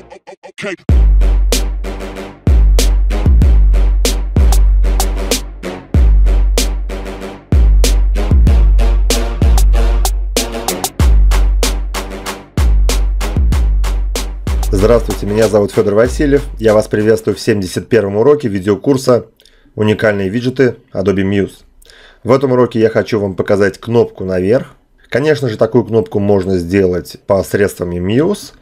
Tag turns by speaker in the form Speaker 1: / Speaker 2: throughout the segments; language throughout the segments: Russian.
Speaker 1: Okay. Здравствуйте, меня зовут Федор Васильев. Я вас приветствую в 71 уроке видеокурса «Уникальные виджеты Adobe Muse». В этом уроке я хочу вам показать кнопку наверх. Конечно же, такую кнопку можно сделать по посредством Muse,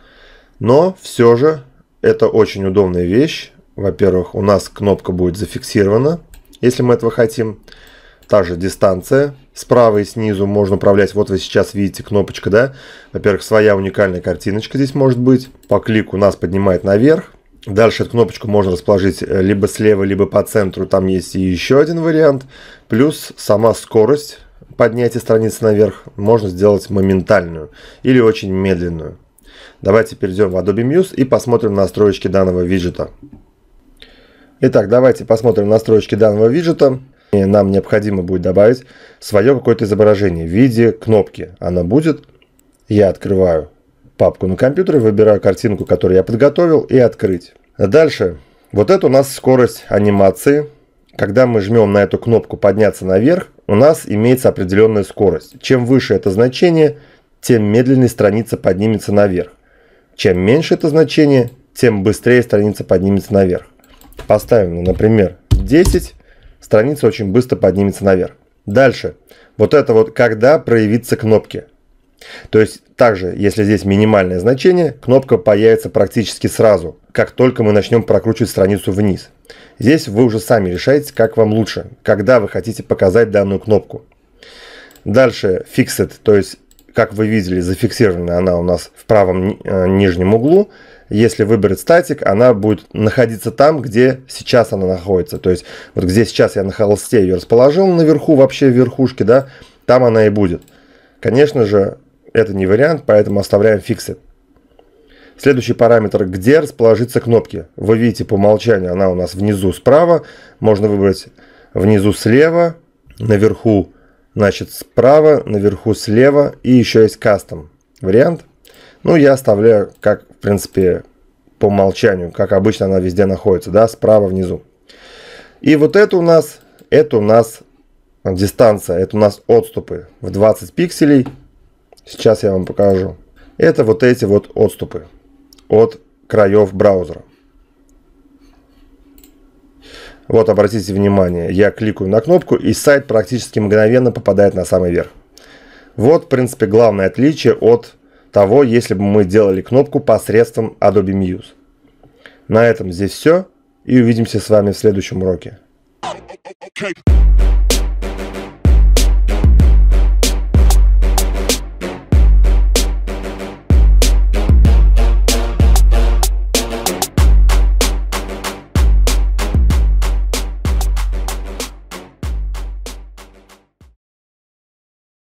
Speaker 1: но все же это очень удобная вещь. Во-первых, у нас кнопка будет зафиксирована, если мы этого хотим. Та же дистанция. Справа и снизу можно управлять. Вот вы сейчас видите кнопочка, да? Во-первых, своя уникальная картиночка здесь может быть. По клику нас поднимает наверх. Дальше эту кнопочку можно расположить э, либо слева, либо по центру. Там есть еще один вариант. Плюс сама скорость поднятия страницы наверх можно сделать моментальную или очень медленную. Давайте перейдем в Adobe Muse и посмотрим настройки данного виджета. Итак, давайте посмотрим настройки данного виджета. И нам необходимо будет добавить свое какое-то изображение в виде кнопки. Она будет. Я открываю папку на компьютере, выбираю картинку, которую я подготовил, и открыть. Дальше. Вот это у нас скорость анимации. Когда мы жмем на эту кнопку «Подняться наверх», у нас имеется определенная скорость. Чем выше это значение, тем медленнее страница поднимется наверх. Чем меньше это значение, тем быстрее страница поднимется наверх. Поставим, ну, например, 10, страница очень быстро поднимется наверх. Дальше. Вот это вот когда проявится кнопки. То есть также, если здесь минимальное значение, кнопка появится практически сразу, как только мы начнем прокручивать страницу вниз. Здесь вы уже сами решаете, как вам лучше, когда вы хотите показать данную кнопку. Dальше fixed, то есть как вы видели, зафиксирована она у нас в правом э, нижнем углу. Если выбрать статик, она будет находиться там, где сейчас она находится. То есть, вот где сейчас я на холсте ее расположил, наверху, вообще в верхушке, да, там она и будет. Конечно же, это не вариант, поэтому оставляем фиксит. Следующий параметр, где расположиться кнопки. Вы видите по умолчанию, она у нас внизу справа, можно выбрать внизу слева, наверху Значит, справа, наверху слева и еще есть кастом вариант. Ну, я оставляю, как, в принципе, по умолчанию, как обычно она везде находится, да, справа внизу. И вот это у нас, это у нас дистанция, это у нас отступы в 20 пикселей. Сейчас я вам покажу. Это вот эти вот отступы от краев браузера. Вот, обратите внимание, я кликаю на кнопку, и сайт практически мгновенно попадает на самый верх. Вот, в принципе, главное отличие от того, если бы мы делали кнопку посредством Adobe Muse. На этом здесь все, и увидимся с вами в следующем уроке. Okay.